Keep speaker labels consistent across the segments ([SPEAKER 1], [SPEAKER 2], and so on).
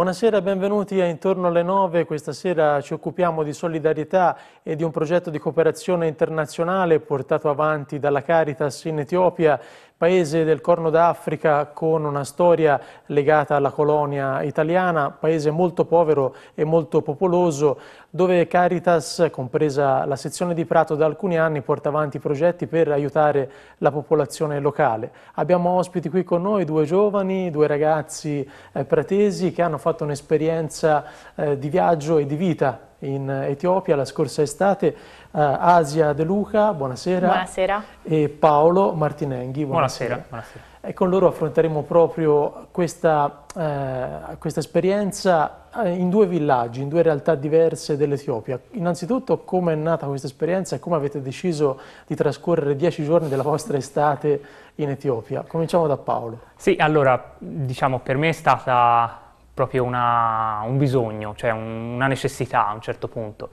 [SPEAKER 1] Buonasera, benvenuti a Intorno alle 9. Questa sera ci occupiamo di solidarietà e di un progetto di cooperazione internazionale portato avanti dalla Caritas in Etiopia paese del Corno d'Africa con una storia legata alla colonia italiana, paese molto povero e molto popoloso, dove Caritas, compresa la sezione di Prato, da alcuni anni porta avanti progetti per aiutare la popolazione locale. Abbiamo ospiti qui con noi due giovani, due ragazzi eh, pratesi che hanno fatto un'esperienza eh, di viaggio e di vita in Etiopia la scorsa estate, eh, Asia De Luca, buonasera, buonasera. e Paolo Martinenghi, buonasera. buonasera. E con loro affronteremo proprio questa, eh, questa esperienza eh, in due villaggi, in due realtà diverse dell'Etiopia. Innanzitutto come è nata questa esperienza e come avete deciso di trascorrere dieci giorni della vostra estate in Etiopia. Cominciamo da Paolo.
[SPEAKER 2] Sì, allora, diciamo, per me è stata proprio una, un bisogno, cioè un, una necessità a un certo punto.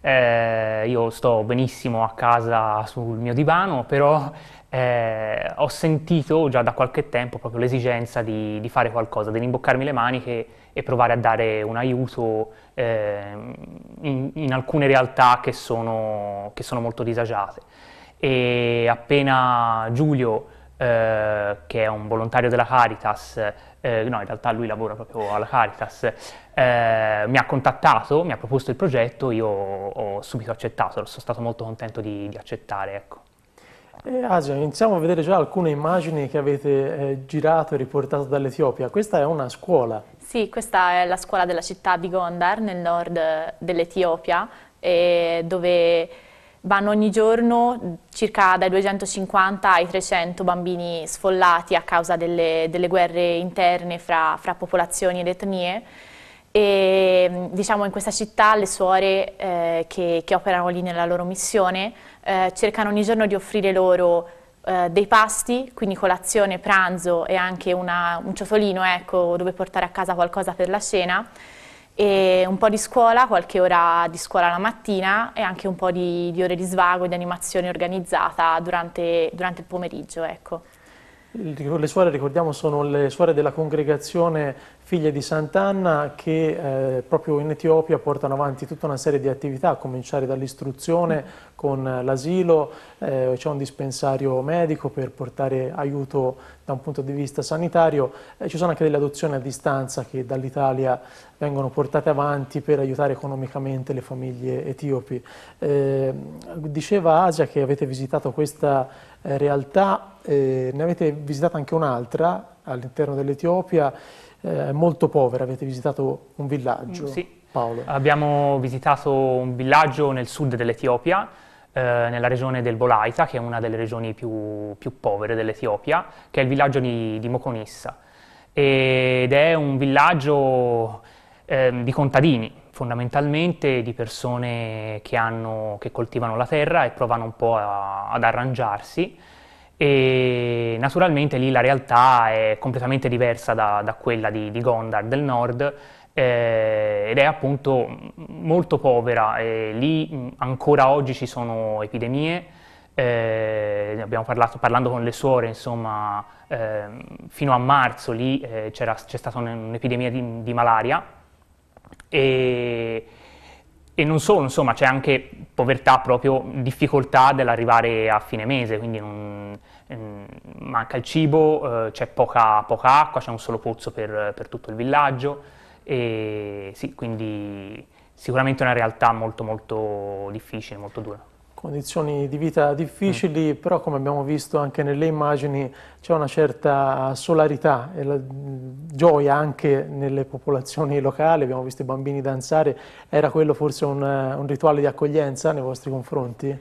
[SPEAKER 2] Eh, io sto benissimo a casa sul mio divano, però eh, ho sentito già da qualche tempo proprio l'esigenza di, di fare qualcosa, di rimboccarmi le maniche e provare a dare un aiuto eh, in, in, alcune realtà che sono, che sono, molto disagiate. E appena Giulio, eh, che è un volontario della Caritas, eh, no in realtà lui lavora proprio alla Caritas, eh, mi ha contattato, mi ha proposto il progetto, io ho subito accettato, sono stato molto contento di, di accettare. Ecco.
[SPEAKER 1] Eh, Asia, iniziamo a vedere già alcune immagini che avete eh, girato e riportato dall'Etiopia. Questa è una scuola.
[SPEAKER 3] Sì, questa è la scuola della città di Gondar, nel nord eh, dell'Etiopia, eh, dove Vanno ogni giorno circa dai 250 ai 300 bambini sfollati a causa delle, delle guerre interne fra, fra, popolazioni ed etnie e diciamo in questa città le suore eh, che, che, operano lì nella loro missione eh, cercano ogni giorno di offrire loro eh, dei pasti, quindi colazione, pranzo e anche una, un ciotolino ecco, dove portare a casa qualcosa per la cena e un po' di scuola, qualche ora di scuola la mattina e anche un po' di, di ore di svago e di animazione organizzata durante, durante il pomeriggio. Ecco.
[SPEAKER 1] Le suore, ricordiamo, sono le suore della congregazione Figlie di Sant'Anna che eh, proprio in Etiopia portano avanti tutta una serie di attività, a cominciare dall'istruzione con l'asilo, eh, c'è un dispensario medico per portare aiuto da un punto di vista sanitario, eh, ci sono anche delle adozioni a distanza che dall'Italia vengono portate avanti per aiutare economicamente le famiglie etiopi. Ehm, diceva Asia che avete visitato questa eh, realtà. Eh, ne avete visitata anche un'altra all'interno dell'Etiopia, eh, molto povera, avete visitato un villaggio. Sì.
[SPEAKER 2] Paolo. Abbiamo visitato un villaggio nel sud dell'Etiopia, eh, nella regione del Bolaita, che è una delle regioni più, più povere dell'Etiopia, che è il villaggio di, di Mokonissa. Ed è un villaggio ehm, di contadini, fondamentalmente di persone che, hanno, che, coltivano la terra e provano un po' a, ad arrangiarsi e naturalmente lì la realtà è completamente diversa da, da quella di, di, Gondar del nord eh, ed è appunto molto povera, eh, lì ancora oggi ci sono epidemie, eh, abbiamo parlato parlando con le suore, insomma, eh, fino a marzo lì eh, c'è stata un'epidemia di, di, malaria e, e non solo, insomma, c'è anche povertà, proprio difficoltà dell'arrivare a fine mese, quindi non, mm, manca il cibo, eh, c'è poca, poca, acqua, c'è un solo pozzo per, per tutto il villaggio, e sì, quindi sicuramente è una realtà molto molto difficile, molto dura
[SPEAKER 1] condizioni di vita difficili, mm. però come abbiamo visto anche nelle immagini c'è una certa solarità e la, gioia anche nelle popolazioni locali, abbiamo visto i bambini danzare, era quello forse un, un rituale di accoglienza nei vostri confronti?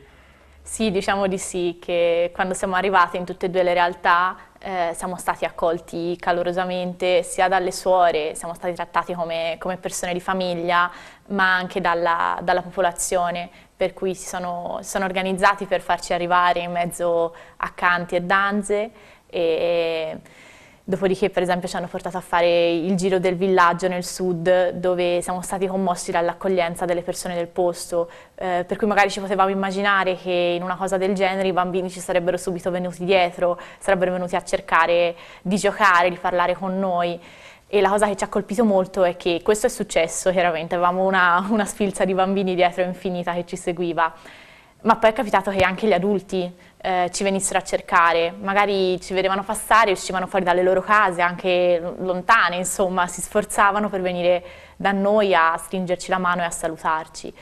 [SPEAKER 3] Sì, diciamo di sì, che quando siamo arrivate in tutte e due le realtà eh, siamo stati accolti calorosamente sia dalle suore, siamo stati trattati come, come persone di famiglia, ma anche dalla, dalla popolazione, per cui si sono, si sono, organizzati per farci arrivare in mezzo a canti e danze. E, Dopodiché, per esempio, ci hanno portato a fare il giro del villaggio nel sud, dove siamo stati commossi dall'accoglienza delle persone del posto, eh, per cui magari ci potevamo immaginare che in una cosa del genere i bambini ci sarebbero subito venuti dietro, sarebbero venuti a cercare di giocare, di parlare con noi. E la cosa che ci ha colpito molto è che questo è successo, chiaramente, avevamo una, una sfilza di bambini dietro infinita che ci seguiva ma poi è capitato che anche gli adulti eh, ci venissero a cercare, magari ci vedevano passare, uscivano fuori dalle loro case, anche lontane, insomma, si sforzavano per venire da noi a stringerci la mano e a salutarci.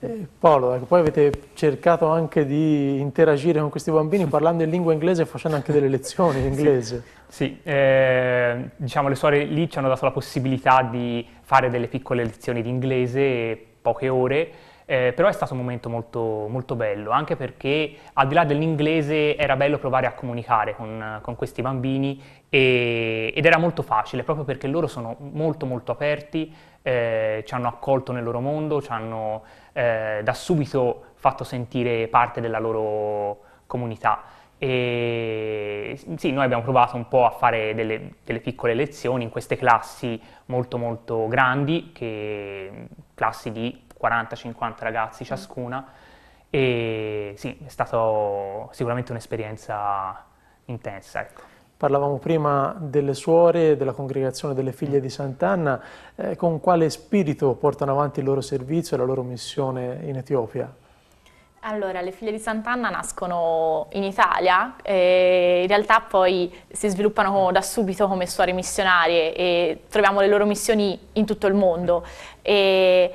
[SPEAKER 1] Eh, Paolo, ecco, poi avete cercato anche di interagire con questi bambini parlando in lingua inglese e facendo anche delle lezioni in inglese. Sì, sì.
[SPEAKER 2] Eh, diciamo le suore lì ci hanno dato la possibilità di fare delle piccole lezioni di inglese, poche ore, eh, però è stato un momento molto, molto, bello, anche perché al di là dell'inglese era bello provare a comunicare con, con questi bambini e, ed era molto facile, proprio perché loro sono molto molto aperti, eh, ci hanno accolto nel loro mondo, ci hanno eh, da subito fatto sentire parte della loro comunità. E sì, noi abbiamo provato un po' a fare delle, delle, piccole lezioni in queste classi molto molto grandi, che, classi di 40-50 ragazzi mm. ciascuna e sì, è stata sicuramente un'esperienza
[SPEAKER 1] intensa. Ecco. Parlavamo prima delle suore, della congregazione delle figlie mm. di Sant'Anna, eh, con quale spirito portano avanti il loro servizio e la loro missione in Etiopia?
[SPEAKER 3] Allora, le figlie di Sant'Anna nascono in Italia, e in realtà poi si sviluppano da subito come suore missionarie e troviamo le loro missioni in tutto il mondo. E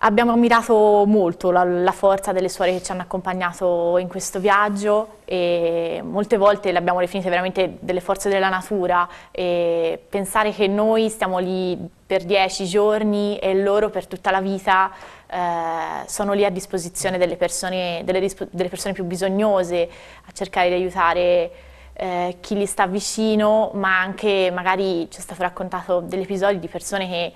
[SPEAKER 3] Abbiamo ammirato molto la, la, forza delle suore che ci hanno accompagnato in questo viaggio e molte volte le abbiamo definite veramente delle forze della natura e pensare che noi stiamo lì per dieci giorni e loro per tutta la vita eh, sono lì a disposizione delle persone, delle, delle persone, più bisognose a cercare di aiutare eh, chi gli sta vicino ma anche magari ci è stato raccontato degli episodi di persone che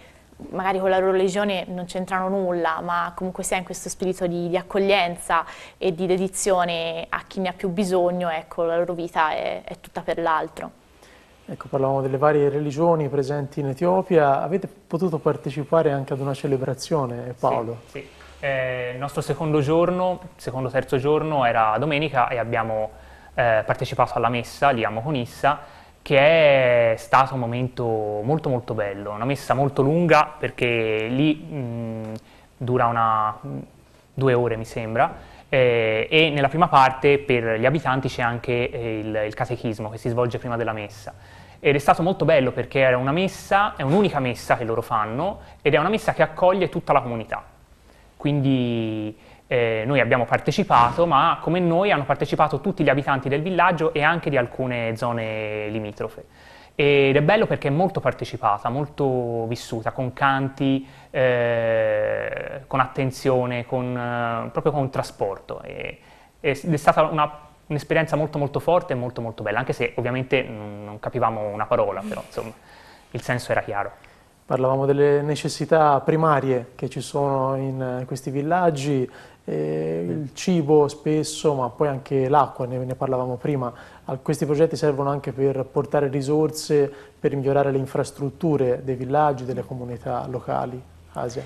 [SPEAKER 3] magari con la loro religione non c'entrano nulla, ma comunque sia in questo spirito di, di, accoglienza e di dedizione a chi ne ha più bisogno, ecco, la loro vita è, è tutta per l'altro.
[SPEAKER 1] Ecco, parlavamo delle varie religioni presenti in Etiopia, avete potuto partecipare anche ad una celebrazione, Paolo? Sì, sì.
[SPEAKER 2] Eh, il nostro secondo giorno, secondo terzo giorno, era domenica e abbiamo eh, partecipato alla messa lì a Moconissa che è stato un momento molto molto bello, una messa molto lunga perché lì mh, dura una, due ore mi sembra eh, e nella prima parte per gli abitanti c'è anche eh, il, il, catechismo che si svolge prima della messa ed è stato molto bello perché era una messa, è un'unica messa che loro fanno ed è una messa che accoglie tutta la comunità quindi eh, noi abbiamo partecipato, ma come noi hanno partecipato tutti gli abitanti del villaggio e anche di alcune zone limitrofe. Ed è bello perché è molto partecipata, molto vissuta, con canti, eh, con attenzione, con, eh, proprio con trasporto. E, ed è stata un'esperienza molto molto forte e molto molto bella, anche se ovviamente non capivamo una parola, però insomma il senso era chiaro.
[SPEAKER 1] Parlavamo delle necessità primarie che ci sono in questi villaggi, eh, il cibo spesso, ma poi anche l'acqua, ne, ne, parlavamo prima, questi progetti servono anche per portare risorse, per migliorare le infrastrutture dei villaggi, delle comunità locali, Asia.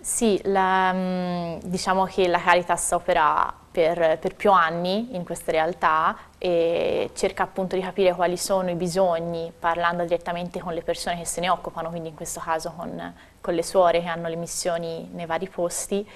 [SPEAKER 3] Sì, la, mm, diciamo che la Caritas opera per, per più anni in queste realtà e cerca appunto di capire quali sono i bisogni parlando direttamente con le persone che se ne occupano, quindi in questo caso con, con le suore che hanno le missioni nei vari posti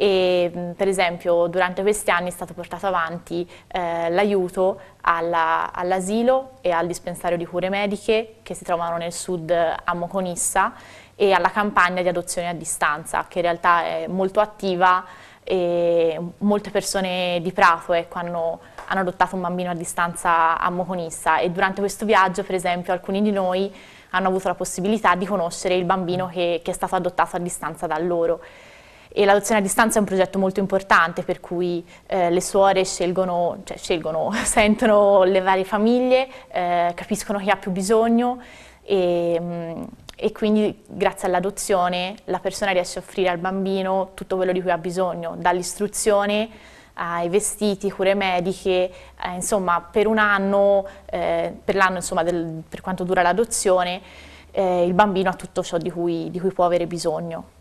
[SPEAKER 3] e per esempio durante questi anni è stato portato avanti eh, l'aiuto all'asilo all e al dispensario di cure mediche che si trovano nel sud a Moconissa e alla campagna di adozione a distanza che in realtà è molto attiva e molte persone di Prato ecco, hanno, hanno adottato un bambino a distanza a Moconissa e durante questo viaggio per esempio alcuni di noi hanno avuto la possibilità di conoscere il bambino che, che è stato adottato a distanza da loro e l'adozione a distanza è un progetto molto importante per cui eh, le suore scelgono, cioè scelgono, sentono le varie famiglie, eh, capiscono chi ha più bisogno e, mm, e quindi grazie all'adozione la persona riesce a offrire al bambino tutto quello di cui ha bisogno, dall'istruzione ai vestiti, cure mediche, eh, insomma per un anno, eh, per l'anno insomma del, per quanto dura l'adozione, eh, il bambino ha tutto ciò di cui, di cui può avere bisogno.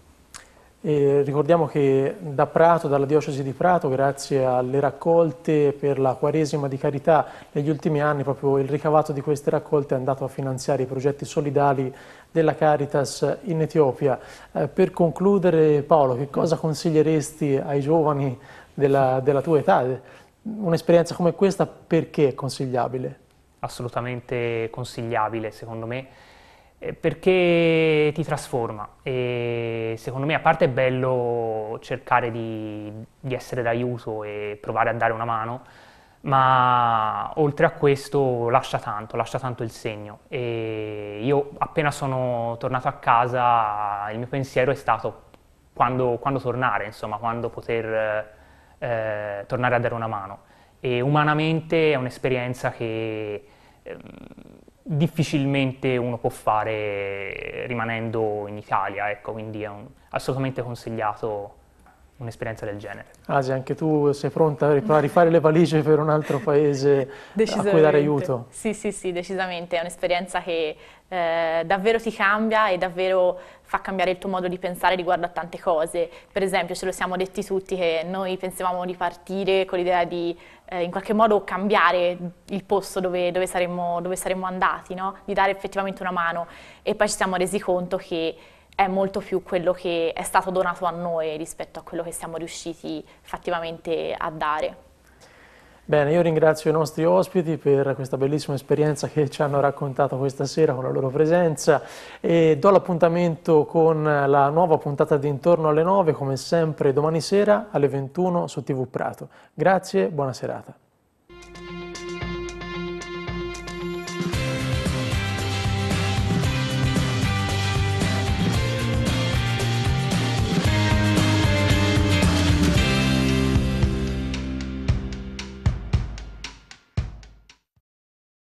[SPEAKER 1] E ricordiamo che da Prato, dalla diocesi di Prato, grazie alle raccolte per la Quaresima di Carità, negli ultimi anni proprio il ricavato di queste raccolte è andato a finanziare i progetti solidali della Caritas in Etiopia. Eh, per concludere Paolo, che cosa consiglieresti ai giovani della, della tua età? Un'esperienza come questa perché è consigliabile?
[SPEAKER 2] Assolutamente consigliabile, secondo me eh, perché ti trasforma e secondo me a parte è bello cercare di, di, essere d'aiuto e provare a dare una mano, ma oltre a questo lascia tanto, lascia tanto il segno e io appena sono tornato a casa il mio pensiero è stato quando, quando tornare, insomma, quando poter eh, tornare a dare una mano e umanamente è un'esperienza che... Eh, difficilmente uno può fare eh, rimanendo in Italia, ecco, quindi è un, assolutamente consigliato un'esperienza
[SPEAKER 1] del genere. Asia, anche tu sei pronta a rifare le valigie per un altro paese a cui dare aiuto?
[SPEAKER 3] Sì, sì, sì, decisamente, è un'esperienza che eh, davvero ti cambia e davvero fa cambiare il tuo modo di pensare riguardo a tante cose. Per esempio, ce lo siamo detti tutti che noi pensavamo di partire con l'idea di eh, in qualche modo cambiare il posto dove, dove, saremmo, dove saremmo, andati, no? di dare effettivamente una mano e poi ci siamo resi conto che è molto più quello che è stato donato a noi rispetto a quello che siamo riusciti effettivamente a dare.
[SPEAKER 1] Bene, io ringrazio i nostri ospiti per questa bellissima esperienza che ci hanno raccontato questa sera con la loro presenza e do l'appuntamento con la nuova puntata di intorno alle 9, come sempre domani sera alle 21 su TV Prato. Grazie, buona serata.